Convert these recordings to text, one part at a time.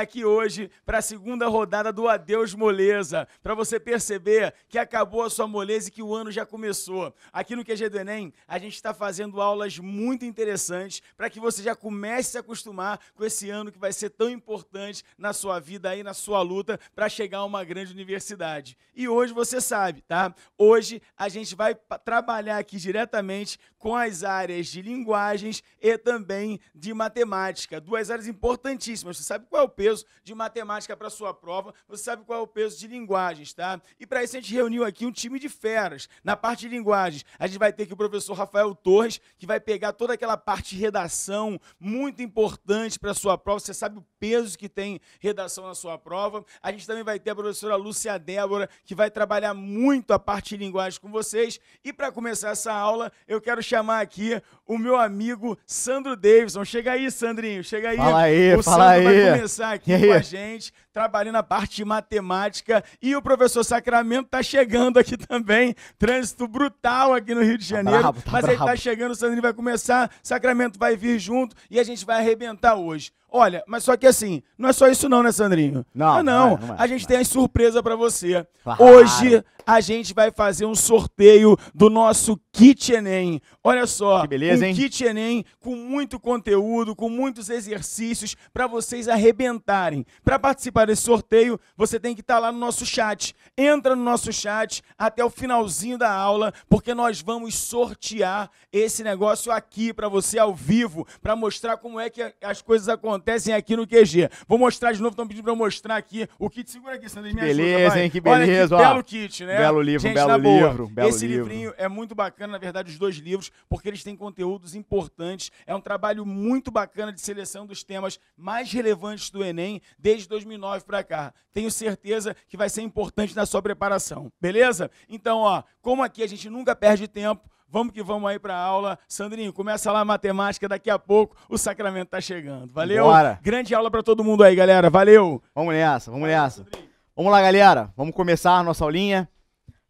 aqui hoje para a segunda rodada do Adeus Moleza, para você perceber que acabou a sua moleza e que o ano já começou. Aqui no QG do Enem, a gente está fazendo aulas muito interessantes para que você já comece a se acostumar com esse ano que vai ser tão importante na sua vida e na sua luta para chegar a uma grande universidade. E hoje você sabe, tá? Hoje a gente vai trabalhar aqui diretamente com as áreas de linguagens e também de matemática, duas áreas importantíssimas. Você sabe qual é o peso? peso de matemática para sua prova, você sabe qual é o peso de linguagens, tá? E para isso a gente reuniu aqui um time de feras. Na parte de linguagens, a gente vai ter aqui o professor Rafael Torres, que vai pegar toda aquela parte de redação, muito importante para sua prova. Você sabe o peso que tem redação na sua prova. A gente também vai ter a professora Lúcia Débora, que vai trabalhar muito a parte de linguagem com vocês. E para começar essa aula, eu quero chamar aqui o meu amigo Sandro Davidson. Chega aí, Sandrinho, chega aí. Fala aí, o fala Sandro aí. vai começar aqui com a gente trabalhei na parte de matemática e o professor Sacramento está chegando aqui também. Trânsito brutal aqui no Rio de tá Janeiro. Tá bravo, tá mas bravo. ele está chegando, o Sandrinho vai começar, Sacramento vai vir junto e a gente vai arrebentar hoje. Olha, mas só que assim, não é só isso não, né, Sandrinho? Não, ah, não. não, é, não é, a gente não é. tem a surpresa para você. Claro. Hoje a gente vai fazer um sorteio do nosso kit Enem. Olha só, que beleza, um hein? kit Enem com muito conteúdo, com muitos exercícios para vocês arrebentarem. Para participar esse desse sorteio, você tem que estar tá lá no nosso chat. Entra no nosso chat até o finalzinho da aula, porque nós vamos sortear esse negócio aqui para você ao vivo, para mostrar como é que as coisas acontecem aqui no QG. Vou mostrar de novo, estão pedindo para eu mostrar aqui o kit. Segura aqui, Sandra, me Beleza, ajuda, hein? Que beleza, Olha que ó. belo kit, né? Belo livro, Gente, belo livro. Belo esse livro. livrinho é muito bacana, na verdade, os dois livros, porque eles têm conteúdos importantes. É um trabalho muito bacana de seleção dos temas mais relevantes do Enem desde 2009 2019 para cá. Tenho certeza que vai ser importante na sua preparação, beleza? Então, ó, como aqui a gente nunca perde tempo, vamos que vamos aí para a aula. Sandrinho, começa lá a matemática, daqui a pouco o sacramento está chegando. Valeu? Bora. Grande aula para todo mundo aí, galera. Valeu! Vamos nessa, vamos nessa. Sandrinho. Vamos lá, galera. Vamos começar a nossa aulinha.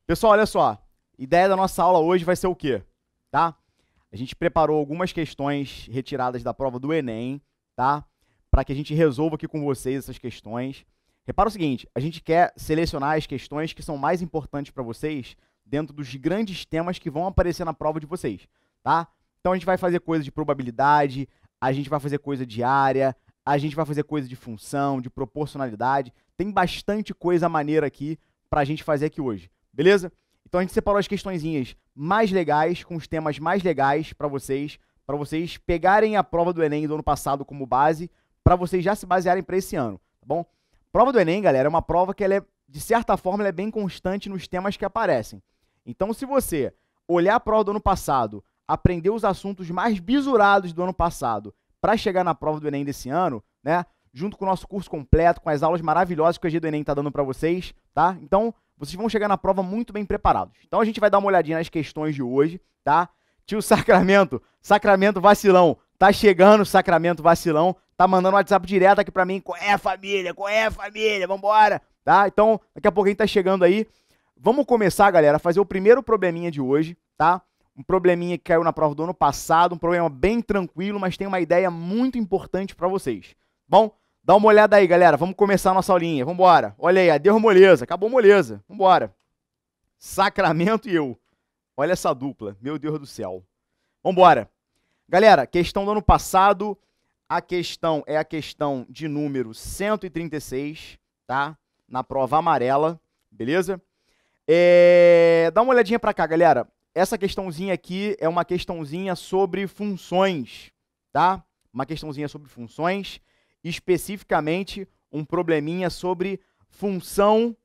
Pessoal, olha só. ideia da nossa aula hoje vai ser o quê? Tá? A gente preparou algumas questões retiradas da prova do Enem, tá? para que a gente resolva aqui com vocês essas questões. Repara o seguinte: a gente quer selecionar as questões que são mais importantes para vocês dentro dos grandes temas que vão aparecer na prova de vocês, tá? Então a gente vai fazer coisa de probabilidade, a gente vai fazer coisa de área, a gente vai fazer coisa de função, de proporcionalidade. Tem bastante coisa maneira aqui para a gente fazer aqui hoje, beleza? Então a gente separou as questõezinhas mais legais, com os temas mais legais para vocês, para vocês pegarem a prova do Enem do ano passado como base, para vocês já se basearem para esse ano, tá bom? Prova do Enem, galera, é uma prova que ela é, de certa forma, é bem constante nos temas que aparecem. Então, se você olhar a prova do ano passado, aprender os assuntos mais bisurados do ano passado para chegar na prova do Enem desse ano, né? Junto com o nosso curso completo, com as aulas maravilhosas que o EG do Enem está dando para vocês, tá? Então, vocês vão chegar na prova muito bem preparados. Então, a gente vai dar uma olhadinha nas questões de hoje, tá? Tio Sacramento, Sacramento vacilão, Tá chegando o Sacramento vacilão. Tá mandando um WhatsApp direto aqui pra mim. Qual é, a família? Qual é, a família? Vambora. Tá? Então, daqui a pouquinho tá chegando aí. Vamos começar, galera, a fazer o primeiro probleminha de hoje, tá? Um probleminha que caiu na prova do ano passado. Um problema bem tranquilo, mas tem uma ideia muito importante para vocês. Bom, dá uma olhada aí, galera. Vamos começar a nossa aulinha. Vambora. Olha aí, adeus moleza. Acabou moleza. Vambora. Sacramento e eu. Olha essa dupla. Meu Deus do céu. Vambora. Galera, questão do ano passado, a questão é a questão de número 136, tá? Na prova amarela, beleza? É... Dá uma olhadinha para cá, galera. Essa questãozinha aqui é uma questãozinha sobre funções, tá? Uma questãozinha sobre funções, especificamente um probleminha sobre função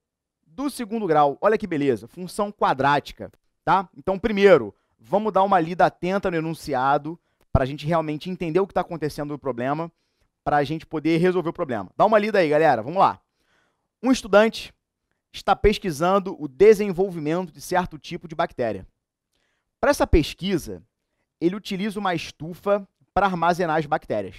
do segundo grau. Olha que beleza, função quadrática, tá? Então, primeiro, vamos dar uma lida atenta no enunciado para a gente realmente entender o que está acontecendo do problema, para a gente poder resolver o problema. Dá uma lida aí, galera. Vamos lá. Um estudante está pesquisando o desenvolvimento de certo tipo de bactéria. Para essa pesquisa, ele utiliza uma estufa para armazenar as bactérias.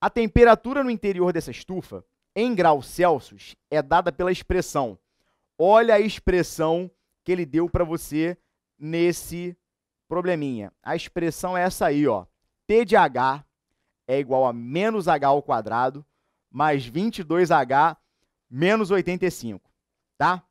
A temperatura no interior dessa estufa, em graus Celsius, é dada pela expressão. Olha a expressão que ele deu para você nesse Probleminha. A expressão é essa aí, ó. T de H é igual a menos H ao quadrado mais 22H menos 85, tá?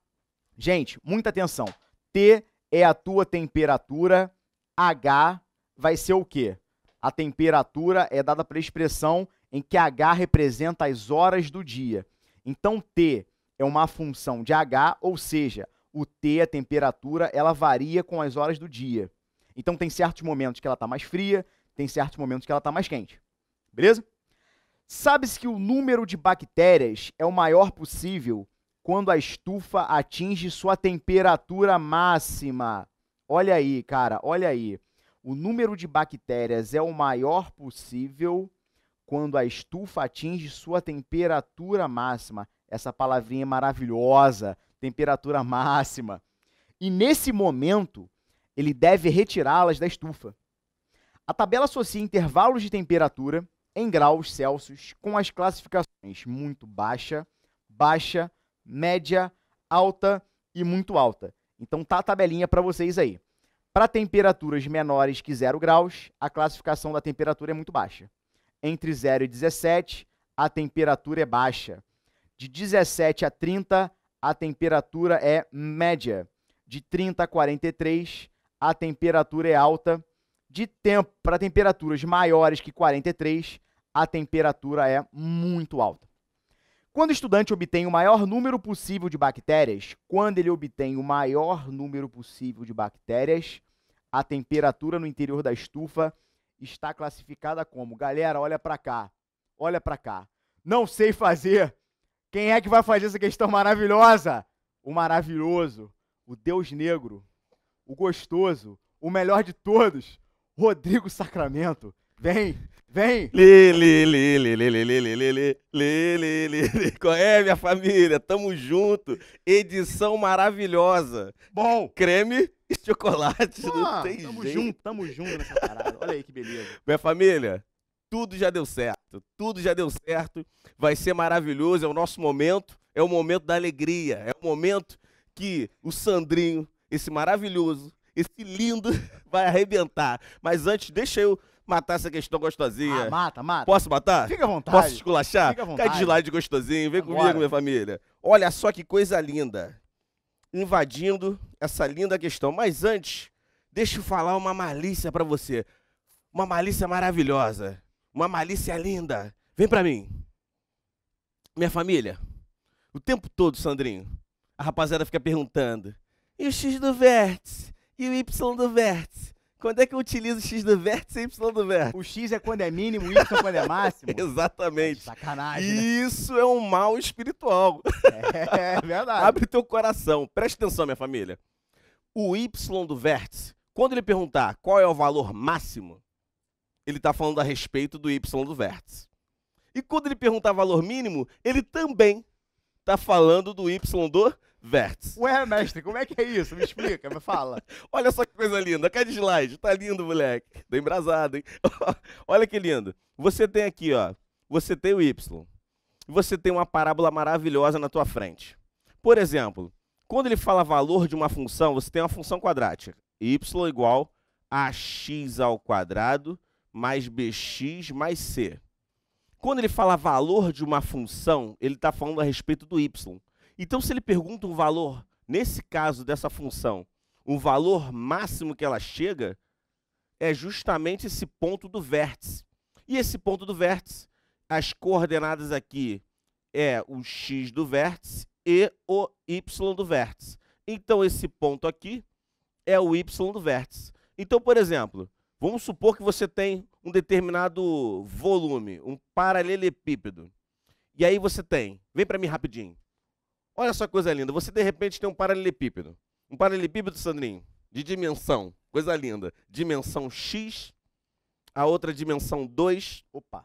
Gente, muita atenção. T é a tua temperatura, H vai ser o quê? A temperatura é dada pela expressão em que H representa as horas do dia. Então, T é uma função de H, ou seja, o T, a temperatura, ela varia com as horas do dia. Então tem certos momentos que ela está mais fria, tem certos momentos que ela está mais quente. Beleza? Sabe-se que o número de bactérias é o maior possível quando a estufa atinge sua temperatura máxima. Olha aí, cara, olha aí. O número de bactérias é o maior possível quando a estufa atinge sua temperatura máxima. Essa palavrinha é maravilhosa, temperatura máxima. E nesse momento, ele deve retirá-las da estufa. A tabela associa intervalos de temperatura em graus Celsius com as classificações muito baixa, baixa, média, alta e muito alta. Então tá a tabelinha para vocês aí. Para temperaturas menores que 0 graus, a classificação da temperatura é muito baixa. Entre 0 e 17, a temperatura é baixa. De 17 a 30, a temperatura é média. De 30 a 43, a temperatura é alta. De tempo para temperaturas maiores que 43, a temperatura é muito alta. Quando o estudante obtém o maior número possível de bactérias, quando ele obtém o maior número possível de bactérias, a temperatura no interior da estufa está classificada como: galera, olha para cá, olha para cá. Não sei fazer. Quem é que vai fazer essa questão maravilhosa? O maravilhoso, o Deus Negro o gostoso, o melhor de todos, Rodrigo Sacramento. Vem, vem! Lê, lê, lê, lê, lê, lê, lê, lê, lê, lê, lê, lê, é, minha família? Tamo junto. Edição maravilhosa. Bom! Creme e chocolate. Pô, não tem tamo jeito. junto, tamo junto nessa parada. Olha aí que beleza. Minha família, tudo já deu certo. Tudo já deu certo. Vai ser maravilhoso. É o nosso momento. É o momento da alegria. É o momento que o Sandrinho esse maravilhoso, esse lindo vai arrebentar. Mas antes, deixa eu matar essa questão gostosinha. Ah, mata, mata. Posso matar? Fica à vontade. Posso esculachar? Fica à vontade. Cai de de gostosinho, vem Agora. comigo, minha família. Olha só que coisa linda. Invadindo essa linda questão. Mas antes, deixa eu falar uma malícia para você. Uma malícia maravilhosa. Uma malícia linda. Vem para mim. Minha família, o tempo todo, Sandrinho, a rapaziada fica perguntando: e o x do vértice? E o y do vértice? Quando é que eu utilizo o x do vértice e o y do vértice? O x é quando é mínimo, o y é quando é máximo. Exatamente. Sacanagem. Né? Isso é um mal espiritual. É, é, verdade. Abre teu coração. Presta atenção, minha família. O y do vértice, quando ele perguntar qual é o valor máximo, ele está falando a respeito do y do vértice. E quando ele perguntar valor mínimo, ele também está falando do y do vértice. Ué, mestre, como é que é isso? Me explica, me fala. Olha só que coisa linda. Cadê slide? Tá lindo, moleque. Tô tá embrasado, hein? Olha que lindo. Você tem aqui, ó. Você tem o Y. Você tem uma parábola maravilhosa na tua frente. Por exemplo, quando ele fala valor de uma função, você tem uma função quadrática. Y igual a x ao quadrado mais bx mais c. Quando ele fala valor de uma função, ele está falando a respeito do y. Então, se ele pergunta um valor, nesse caso dessa função, o valor máximo que ela chega, é justamente esse ponto do vértice. E esse ponto do vértice, as coordenadas aqui é o x do vértice e o y do vértice. Então, esse ponto aqui é o y do vértice. Então, por exemplo, vamos supor que você tem um determinado volume, um paralelepípedo. E aí você tem, vem para mim rapidinho, Olha só que coisa linda. Você de repente tem um paralelepípedo. Um paralelepípedo, Sandrinho, de dimensão. Coisa linda. Dimensão X, a outra dimensão 2. Opa.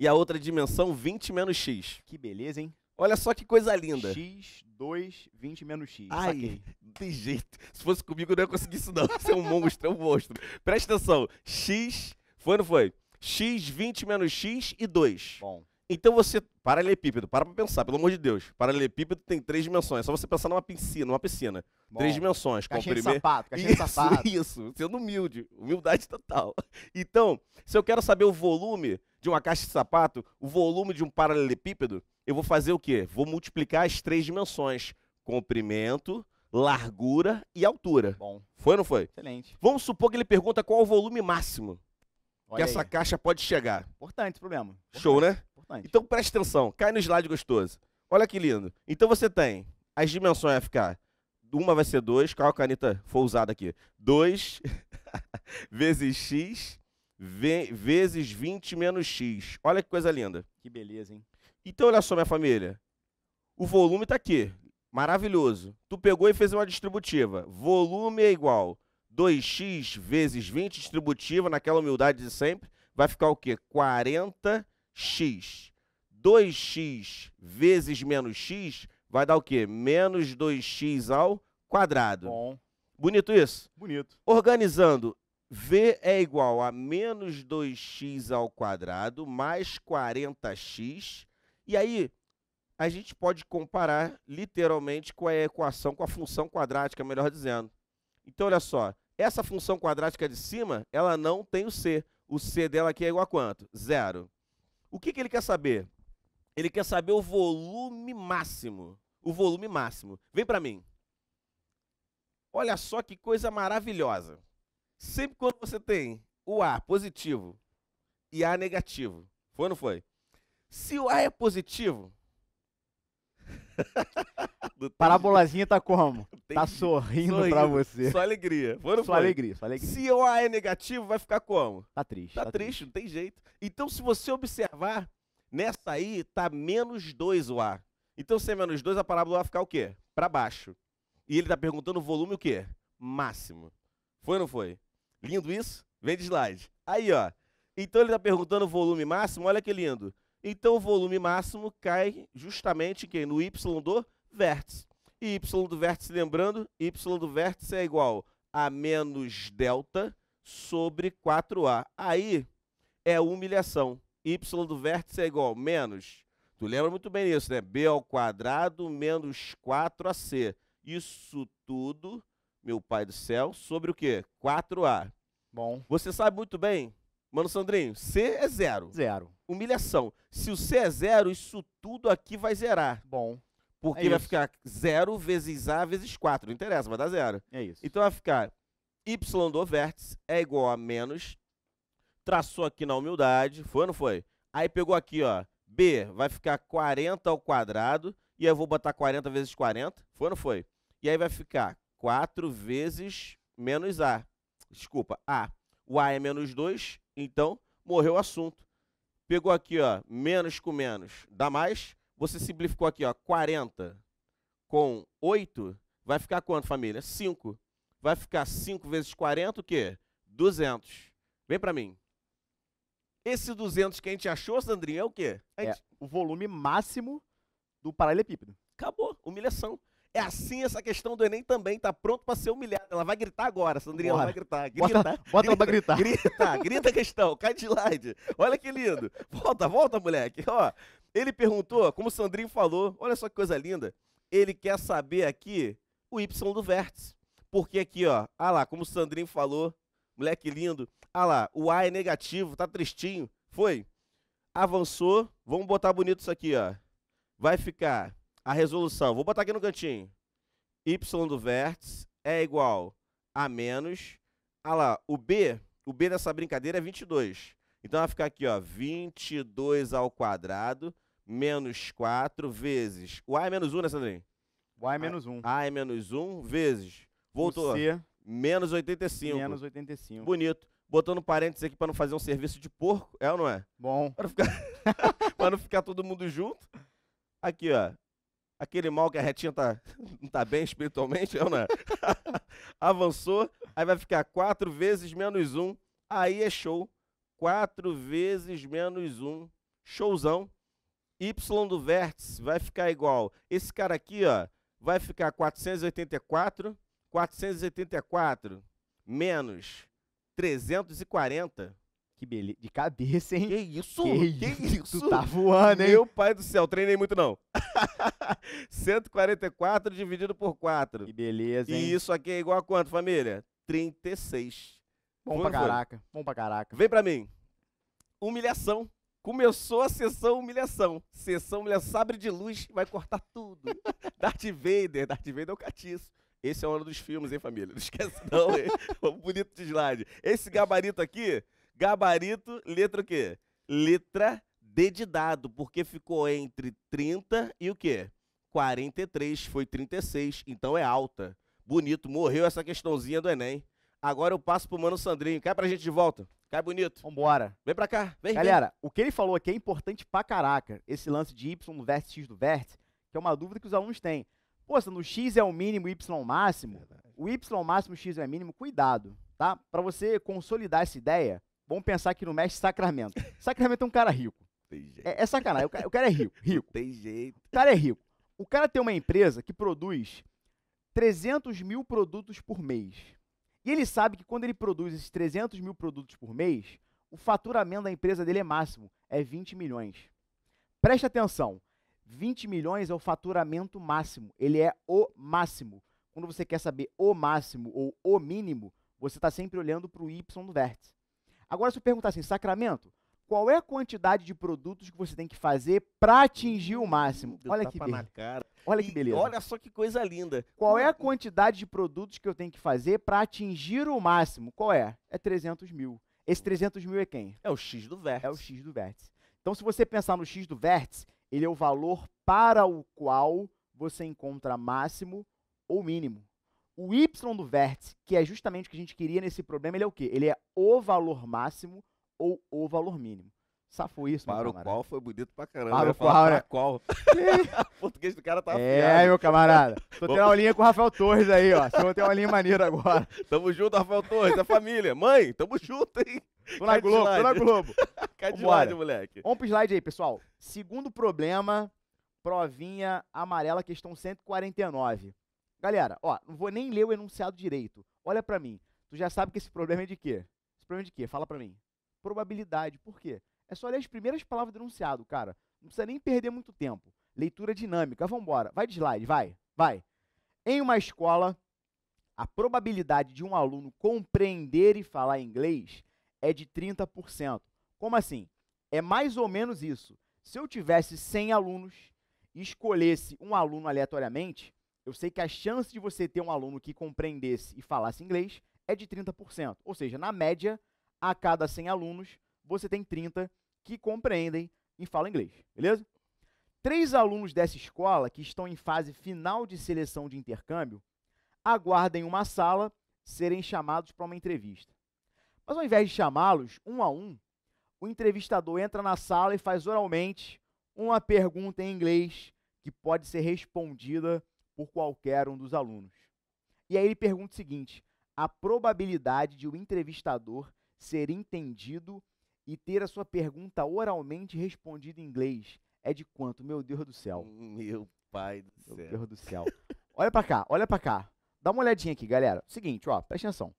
E a outra dimensão 20 menos X. Que beleza, hein? Olha só que coisa linda. X, 2, 20 menos X. Ai, não tem jeito. Se fosse comigo, eu não ia conseguir isso, não. Você é um monstro, é um monstro. Presta atenção. X, foi ou não foi? X, 20 menos X e 2. Bom. Então você. Paralelepípedo, para pra pensar, pelo amor de Deus. Paralelepípedo tem três dimensões. É só você pensar numa piscina, numa piscina. Bom, três dimensões. Caixa comprimento. de sapato, caixa isso, de sapato. Isso, sendo humilde. Humildade total. Então, se eu quero saber o volume de uma caixa de sapato, o volume de um paralelepípedo, eu vou fazer o quê? Vou multiplicar as três dimensões: comprimento, largura e altura. Bom. Foi ou não foi? Excelente. Vamos supor que ele pergunta qual é o volume máximo. Olha que aí. essa caixa pode chegar. Importante esse problema. Importante. Show, né? Importante. Então preste atenção, cai no slide gostoso. Olha que lindo. Então você tem as dimensões FK. Uma vai ser 2, qual é caneta foi usada aqui? 2 vezes x vezes 20 menos x. Olha que coisa linda. Que beleza, hein? Então olha só, minha família. O volume está aqui. Maravilhoso. Tu pegou e fez uma distributiva. Volume é igual 2x vezes 20 distributiva, naquela humildade de sempre, vai ficar o quê? 40x. 2x vezes menos x vai dar o quê? Menos 2x ao quadrado. Bom. Bonito isso? Bonito. Organizando, V é igual a menos 2x ao quadrado mais 40x. E aí, a gente pode comparar literalmente com a equação, com a função quadrática, melhor dizendo. Então, olha só, essa função quadrática de cima, ela não tem o C. O C dela aqui é igual a quanto? Zero. O que, que ele quer saber? Ele quer saber o volume máximo. O volume máximo. Vem para mim. Olha só que coisa maravilhosa. Sempre quando você tem o A positivo e A negativo, foi ou não foi? Se o A é positivo, Parabolazinha tá como? Tem tá sorrindo, sorrindo pra você. Só alegria. Foram só foi? alegria, só alegria. Se o A é negativo, vai ficar como? Tá triste. Tá, tá triste, triste, não tem jeito. Então, se você observar, nessa aí tá menos 2 o A. Então, se é menos 2, a parábola vai ficar o quê? Pra baixo. E ele tá perguntando o volume o quê? Máximo. Foi ou não foi? Lindo isso? Vem de slide. Aí, ó. Então ele tá perguntando o volume máximo, olha que lindo. Então o volume máximo cai justamente quem no y do vértice. E y do vértice, lembrando, y do vértice é igual a menos delta sobre 4a. Aí é humilhação. y do vértice é igual a menos. Tu lembra muito bem isso, né? b ao quadrado menos 4ac. Isso tudo, meu pai do céu, sobre o quê? 4a. Bom. Você sabe muito bem Mano Sandrinho, C é zero. Zero. Humilhação. Se o C é zero, isso tudo aqui vai zerar. Bom. Porque é vai isso. ficar zero vezes A vezes 4. Não interessa, vai dar zero. É isso. Então vai ficar Y do vértice é igual a menos. Traçou aqui na humildade. Foi ou não foi? Aí pegou aqui, ó. B vai ficar 40 ao quadrado. E aí eu vou botar 40 vezes 40. Foi ou não foi? E aí vai ficar 4 vezes menos A. Desculpa, A. O A é menos 2 então, morreu o assunto. Pegou aqui, ó, menos com menos dá mais. Você simplificou aqui, ó, 40 com 8, vai ficar quanto, família? 5. Vai ficar 5 vezes 40, o quê? 200. Vem para mim. Esse 200 que a gente achou, Sandrinho, é o quê? É gente... É o volume máximo do paralelepípedo. Acabou, humilhação. É assim essa questão do Enem também, tá pronto para ser humilhada. Ela vai gritar agora, Sandrinha, ela vai gritar. Grita, bota, grita, bota ela pra gritar. Grita, grita a questão, cai de slide. Olha que lindo. Volta, volta, moleque. Ó, ele perguntou, como o Sandrinho falou, olha só que coisa linda. Ele quer saber aqui o Y do vértice. Porque aqui, ó, ah lá, como o Sandrinho falou, moleque lindo. Ah lá, o A é negativo, tá tristinho. Foi. Avançou. Vamos botar bonito isso aqui, ó. Vai ficar a resolução, vou botar aqui no cantinho, y do vértice é igual a menos, Olha lá, o b, o b dessa brincadeira é 22. Então vai ficar aqui, ó, 22 ao quadrado menos 4 vezes, o a é menos 1, né, Sandrinho? O a é menos 1. A é menos 1 vezes, voltou, c, menos 85. Menos 85. Bonito botando parênteses aqui para não fazer um serviço de porco, é ou não é? Bom. Para ficar, não ficar todo mundo junto. Aqui, ó aquele mal que a retinha tá, não tá bem espiritualmente, não é? Avançou, aí vai ficar 4 vezes menos 1, aí é show. 4 vezes menos 1, showzão. Y do vértice vai ficar igual. Esse cara aqui, ó, vai ficar 484, 484 menos 340 que beleza. De cabeça, hein? Que isso? Que isso? Tu tá voando, hein? Meu pai do céu, treinei muito não. 144 dividido por 4. Que beleza, hein? E isso aqui é igual a quanto, família? 36. Bom foi, pra caraca. Foi? Bom pra caraca. Vem pra mim. Humilhação. Começou a sessão humilhação. Sessão humilhação. Sabre de luz vai cortar tudo. Darth Vader. Darth Vader é o catiço. Esse é o ano dos filmes, hein, família? Não esquece não, hein? Bonito de slide. Esse gabarito aqui Gabarito, letra o quê? Letra D de dado, porque ficou entre 30 e o quê? 43, foi 36, então é alta. Bonito, morreu essa questãozinha do Enem. Agora eu passo pro Mano Sandrinho. Cai pra gente de volta. Cai bonito. Vambora. Vem pra cá. Vem, Galera, vem. o que ele falou aqui é importante pra caraca. Esse lance de Y no vértice X do vértice, que é uma dúvida que os alunos têm. Poxa, no X é o mínimo, Y é o máximo. O Y máximo, X é o mínimo. Cuidado, tá? Pra você consolidar essa ideia, Vamos pensar que no Mestre Sacramento. Sacramento é um cara rico. É, é, sacanagem. O cara, o cara, é rico. Rico. tem jeito. O cara é rico. O cara tem uma empresa que produz 300 mil produtos por mês. E ele sabe que quando ele produz esses 300 mil produtos por mês, o faturamento da empresa dele é máximo, é 20 milhões. Preste atenção, 20 milhões é o faturamento máximo, ele é o máximo. Quando você quer saber o máximo ou o mínimo, você está sempre olhando para o Y do vértice. Agora, se eu perguntar assim, sacramento, qual é a quantidade de produtos que você tem que fazer para atingir o máximo? Deu olha que beleza. Olha e que beleza. Olha só que coisa linda. Qual é a quantidade de produtos que eu tenho que fazer para atingir o máximo? Qual é? É 300 mil. Esse 300 mil é quem? É o X do vértice. É o X do vértice. Então, se você pensar no X do vértice, ele é o valor para o qual você encontra máximo ou mínimo. O y do vértice, que é justamente o que a gente queria nesse problema, ele é o quê? Ele é o valor máximo ou o valor mínimo. Safou isso, Para o qual foi bonito pra caramba. Para o qual, né? qual. português do cara tá É, afiado. meu camarada. Tô tendo uma linha com o Rafael Torres aí, ó. Você vai ter uma linha maneira agora. tamo junto, Rafael Torres, a família. Mãe, tamo junto, hein? Tô na Globo, slide. tô na Globo. Cadê slide, moleque. Vamos pro slide aí, pessoal. Segundo problema, provinha amarela, questão 149. Galera, ó, não vou nem ler o enunciado direito. Olha para mim. Tu já sabe que esse problema é de quê? Esse problema é de quê? Fala para mim. Probabilidade. Por quê? É só ler as primeiras palavras do enunciado, cara. Não precisa nem perder muito tempo. Leitura dinâmica. Vamos embora. Vai de slide, vai. Vai. Em uma escola, a probabilidade de um aluno compreender e falar inglês é de 30%. Como assim? É mais ou menos isso. Se eu tivesse 100 alunos e escolhesse um aluno aleatoriamente, eu sei que a chance de você ter um aluno que compreendesse e falasse inglês é de 30%. Ou seja, na média, a cada 100 alunos, você tem 30 que compreendem e falam inglês, beleza? Três alunos dessa escola que estão em fase final de seleção de intercâmbio aguardem uma sala serem chamados para uma entrevista. Mas ao invés de chamá-los um a um, o entrevistador entra na sala e faz oralmente uma pergunta em inglês que pode ser respondida por qualquer um dos alunos. E aí ele pergunta o seguinte: a probabilidade de o entrevistador ser entendido e ter a sua pergunta oralmente respondida em inglês é de quanto? Meu Deus do céu. Hum, meu pai do Meu céu. Meu Deus do céu. olha para cá, olha para cá. Dá uma olhadinha aqui, galera. Seguinte, ó, presta atenção.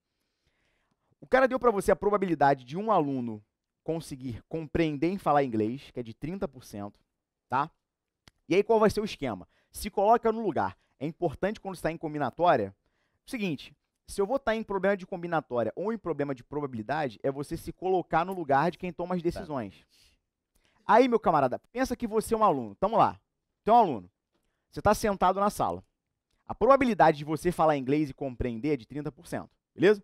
O cara deu para você a probabilidade de um aluno conseguir compreender e falar inglês, que é de 30%, tá? E aí qual vai ser o esquema? Se coloca no lugar é importante quando está em combinatória. O seguinte, se eu vou estar em problema de combinatória ou em problema de probabilidade, é você se colocar no lugar de quem toma as tá. decisões. Tá. Aí, meu camarada, pensa que você é um aluno. Tamo lá. Você é um aluno. Você está sentado na sala. A probabilidade de você falar inglês e compreender é de 30%, beleza?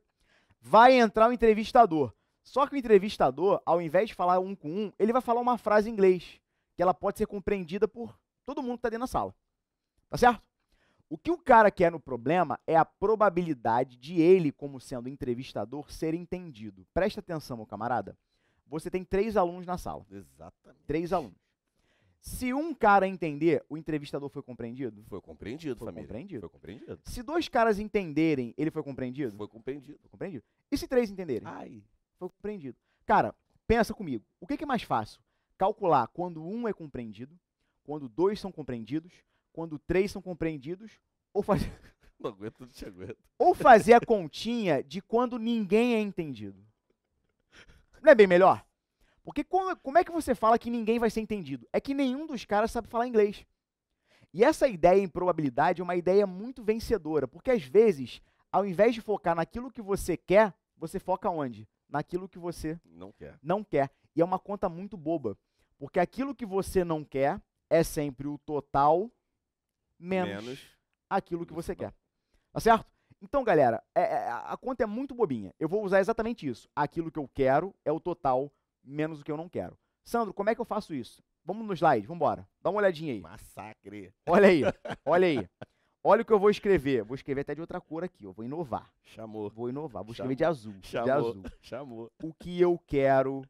Vai entrar o entrevistador. Só que o entrevistador, ao invés de falar um com um, ele vai falar uma frase em inglês, que ela pode ser compreendida por todo mundo que está dentro da sala. Tá certo? O que o cara quer no problema é a probabilidade de ele, como sendo entrevistador, ser entendido. Presta atenção, meu camarada. Você tem três alunos na sala. Exatamente. Três alunos. Se um cara entender, o entrevistador foi compreendido? Foi compreendido, foi família. Compreendido. Foi compreendido. Se dois caras entenderem, ele foi compreendido? Foi compreendido. Foi compreendido. E se três entenderem? Ai. Foi compreendido. Cara, pensa comigo. O que é mais fácil? Calcular quando um é compreendido, quando dois são compreendidos, quando três são compreendidos, ou fazer. Não aguento, não te aguento. Ou fazer a continha de quando ninguém é entendido. Não é bem melhor? Porque como, como é que você fala que ninguém vai ser entendido? É que nenhum dos caras sabe falar inglês. E essa ideia em probabilidade é uma ideia muito vencedora, porque às vezes, ao invés de focar naquilo que você quer, você foca onde? Naquilo que você não quer. Não quer. E é uma conta muito boba, porque aquilo que você não quer é sempre o total menos, menos aquilo que você quer. Tá. tá certo? Então, galera, é, é a conta é muito bobinha. Eu vou usar exatamente isso. Aquilo que eu quero é o total menos o que eu não quero. Sandro, como é que eu faço isso? Vamos no slide, vamos embora. Dá uma olhadinha aí. Massacre. Olha aí, olha aí. Olha o que eu vou escrever. Vou escrever até de outra cor aqui, eu vou inovar. Chamou. Vou inovar, vou escrever Chamou. de azul. Chamou. De azul. Chamou. O que eu quero,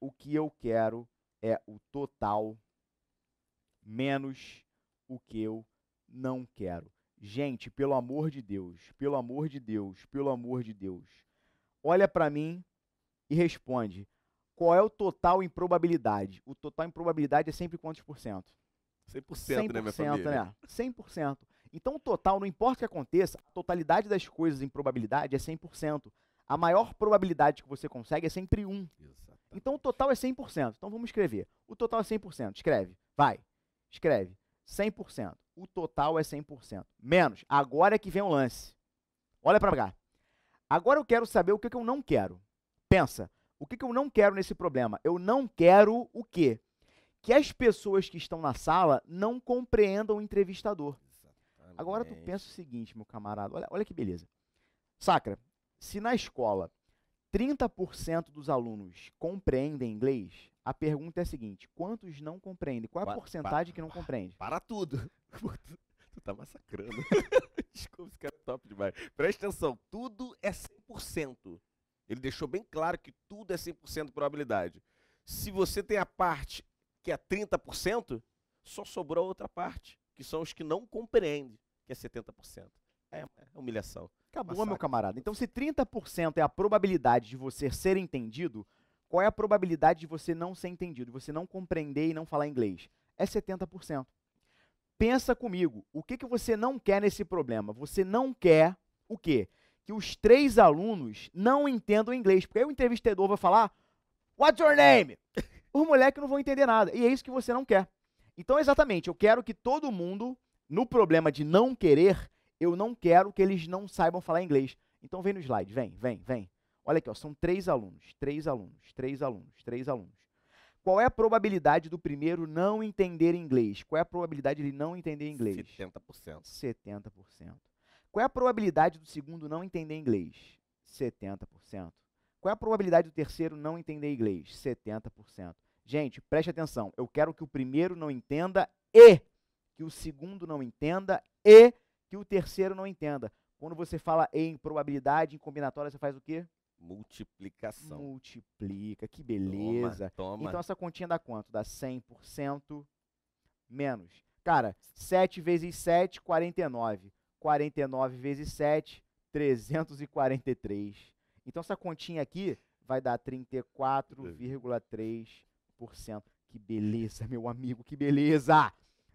o que eu quero é o total menos o que eu não quero. Gente, pelo amor de Deus, pelo amor de Deus, pelo amor de Deus. Olha para mim e responde: qual é o total em probabilidade? O total em probabilidade é sempre quantos por cento? 100%, 100% né, minha família? Né? 100%. Então, o total, não importa o que aconteça, a totalidade das coisas em probabilidade é 100%. A maior probabilidade que você consegue é sempre 1. Exatamente. Então, o total é 100%. Então, vamos escrever. O total é 100%. Escreve. Vai. Escreve. 100%. O total é 100%. Menos. Agora é que vem o lance. Olha para cá. Agora eu quero saber o que, que eu não quero. Pensa. O que, que eu não quero nesse problema? Eu não quero o quê? Que as pessoas que estão na sala não compreendam o entrevistador. Exatamente. Agora tu pensa o seguinte, meu camarada. Olha, olha que beleza. Sacra, se na escola 30% dos alunos compreendem inglês, a pergunta é a seguinte: quantos não compreendem? Qual a porcentagem que não compreende? Para tudo. tu tá massacrando. Desculpa, esse cara é top demais. Presta atenção, tudo é 100%. Ele deixou bem claro que tudo é 100% probabilidade. Se você tem a parte que é 30%, só sobrou a outra parte, que são os que não compreendem, que é 70%. É, é humilhação. Acabou, Massacre. meu camarada. Então, se 30% é a probabilidade de você ser entendido, qual é a probabilidade de você não ser entendido, você não compreender e não falar inglês? É 70%. Pensa comigo, o que, que você não quer nesse problema? Você não quer o quê? Que os três alunos não entendam inglês, porque aí o entrevistador vai falar, what's your name? Os moleques não vão entender nada, e é isso que você não quer. Então, exatamente, eu quero que todo mundo, no problema de não querer, eu não quero que eles não saibam falar inglês. Então vem no slide, vem, vem, vem. Olha aqui, ó, são três alunos, três alunos, três alunos, três alunos. Qual é a probabilidade do primeiro não entender inglês? Qual é a probabilidade de ele não entender inglês? 70%. 70%. Qual é a probabilidade do segundo não entender inglês? 70%. Qual é a probabilidade do terceiro não entender inglês? 70%. Gente, preste atenção. Eu quero que o primeiro não entenda e que o segundo não entenda e que o terceiro não entenda. Quando você fala em probabilidade, em combinatória, você faz o quê? Multiplicação. Multiplica, que beleza. Toma, toma. Então essa continha dá quanto? Dá 100% menos. Cara, 7 vezes 7, 49. 49 vezes 7, 343. Então essa continha aqui vai dar 34,3%. Que beleza, meu amigo, que beleza!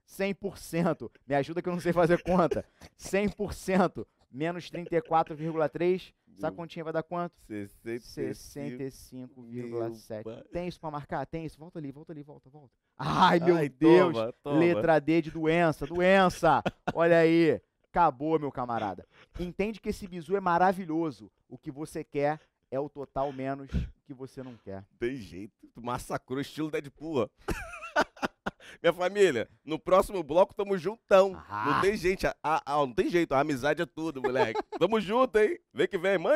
100%. Me ajuda que eu não sei fazer conta. 100% menos 34,3 essa continha vai dar quanto? 65,7. Tem isso pra marcar? Tem isso. Volta ali, volta ali, volta, volta. Ai, meu Ai, Deus! Toma, toma. Letra D de doença, doença! Olha aí. Acabou, meu camarada. Entende que esse bizu é maravilhoso. O que você quer é o total menos o que você não quer. Tem jeito. Tu massacrou estilo Deadpool. Minha família, no próximo bloco tamo juntão. Ah. Não tem gente, a, a, não tem jeito, a amizade é tudo, moleque. tamo junto, hein? Vem que vem, mãe.